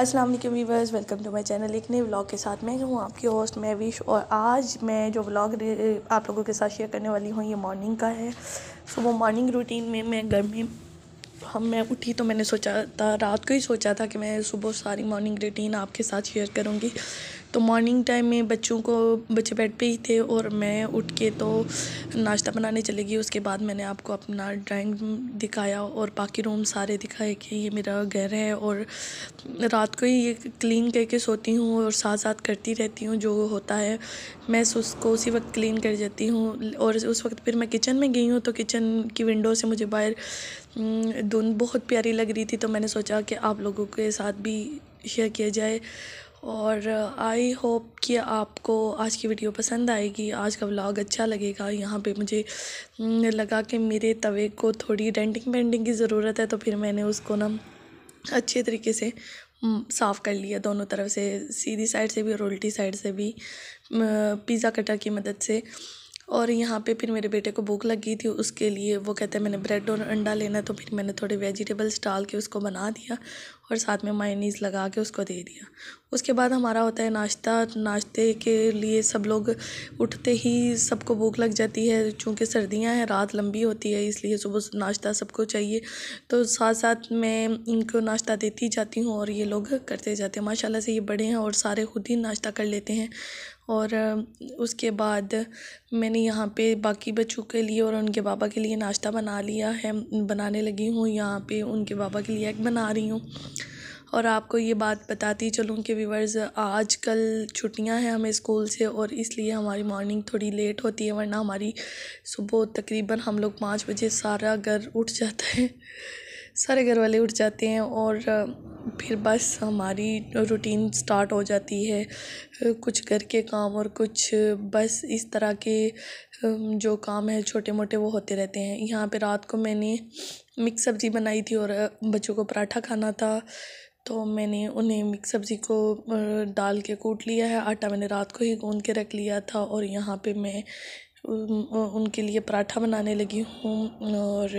अस्सलाम वालेकुम viewers welcome to my channel एक नए व्लॉग के साथ मैं हूँ आपकी होस्ट विश और आज मैं जो व्लॉग आप लोगों के साथ शेयर करने वाली हूँ ये मॉर्निंग का है सो वो मॉर्निंग रूटीन में मैं घर में हम मैं उठी तो मैंने सोचा था रात को ही सोचा था कि मैं सुबह सारी मॉर्निंग रूटीन आपके साथ शेयर करूँगी तो मॉर्निंग टाइम में बच्चों को बच्चे बेड पे ही थे और मैं उठ के तो नाश्ता बनाने चली गई उसके बाद मैंने आपको अपना ड्राइंग रूम दिखाया और बाकी रूम सारे दिखाए कि ये मेरा घर है और रात को ही ये क्लीन करके सोती हूँ और साथ साथ करती रहती हूँ जो होता है मैं उसको उसी वक्त क्लीन कर जाती हूँ और उस वक्त फिर मैं किचन में गई हूँ तो किचन की विंडो से मुझे बाहर हम्म, धुंध बहुत प्यारी लग रही थी तो मैंने सोचा कि आप लोगों के साथ भी शेयर किया जाए और आई होप कि आपको आज की वीडियो पसंद आएगी आज का व्लॉग अच्छा लगेगा यहाँ पे मुझे हम्म, लगा कि मेरे तवे को थोड़ी डेंटिंग पेंटिंग की ज़रूरत है तो फिर मैंने उसको ना अच्छे तरीके से हम्म, साफ़ कर लिया दोनों तरफ से सीधी साइड से भी और उल्टी साइड से भी पिज़्ज़ा कटर की मदद से और यहाँ पे फिर मेरे बेटे को भूख लगी थी उसके लिए वो कहते हैं मैंने ब्रेड और अंडा लेना तो फिर मैंने थोड़े वेजिटेबल्स डाल के उसको बना दिया और साथ में मायनीज़ लगा के उसको दे दिया उसके बाद हमारा होता है नाश्ता नाश्ते के लिए सब लोग उठते ही सबको भूख लग जाती है चूँकि सर्दियाँ हैं रात लंबी होती है इसलिए सुबह नाश्ता सबको चाहिए तो साथ साथ मैं इनको नाश्ता देती जाती हूँ और ये लोग करते जाते हैं माशाला से ये बड़े हैं और सारे खुद ही नाश्ता कर लेते हैं और उसके बाद मैंने यहाँ पे बाकी बच्चों के लिए और उनके बाबा के लिए नाश्ता बना लिया है बनाने लगी हूँ यहाँ पे उनके बाबा के लिए एग बना रही हूँ और आपको ये बात बताती चलूँ कि व्यूवर्स आज कल छुट्टियाँ हैं हमें स्कूल से और इसलिए हमारी मॉर्निंग थोड़ी लेट होती है वरना हमारी सुबह तकरीबन हम लोग पाँच बजे सारा घर उठ जाता है सारे घर वाले उठ जाते हैं और फिर बस हमारी रूटीन स्टार्ट हो जाती है कुछ घर के काम और कुछ बस इस तरह के जो काम है छोटे मोटे वो होते रहते हैं यहाँ पे रात को मैंने मिक्स सब्ज़ी बनाई थी और बच्चों को पराठा खाना था तो मैंने उन्हें मिक्स सब्ज़ी को डाल के कूट लिया है आटा मैंने रात को ही गूंद के रख लिया था और यहाँ पे मैं उनके लिए पराठा बनाने लगी हूँ और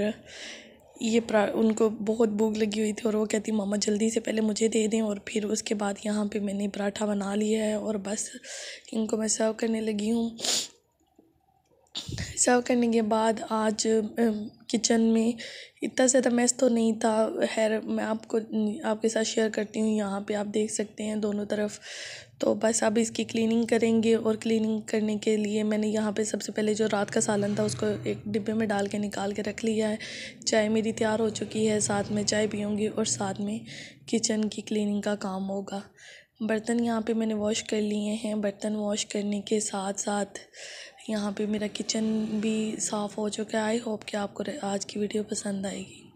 ये उनको बहुत भूख लगी हुई थी और वो कहती मामा जल्दी से पहले मुझे दे दें और फिर उसके बाद यहाँ पे मैंने पराठा बना लिया है और बस इनको मैं सर्व करने लगी हूँ सर्व करने के बाद आज किचन में इतना ज़्यादा मैस तो नहीं था खैर मैं आपको आपके साथ शेयर करती हूँ यहाँ पे आप देख सकते हैं दोनों तरफ तो बस अब इसकी क्लीनिंग करेंगे और क्लीनिंग करने के लिए मैंने यहाँ पे सबसे पहले जो रात का सालन था उसको एक डिब्बे में डाल के निकाल के रख लिया है चाय मेरी तैयार हो चुकी है साथ में चाय पीऊँगी और साथ में किचन की क्लिनिंग का काम होगा बर्तन यहाँ पर मैंने वॉश कर लिए हैं बर्तन वॉश करने के साथ साथ यहाँ पे मेरा किचन भी साफ़ हो चुका है आई होप कि आपको आज की वीडियो पसंद आएगी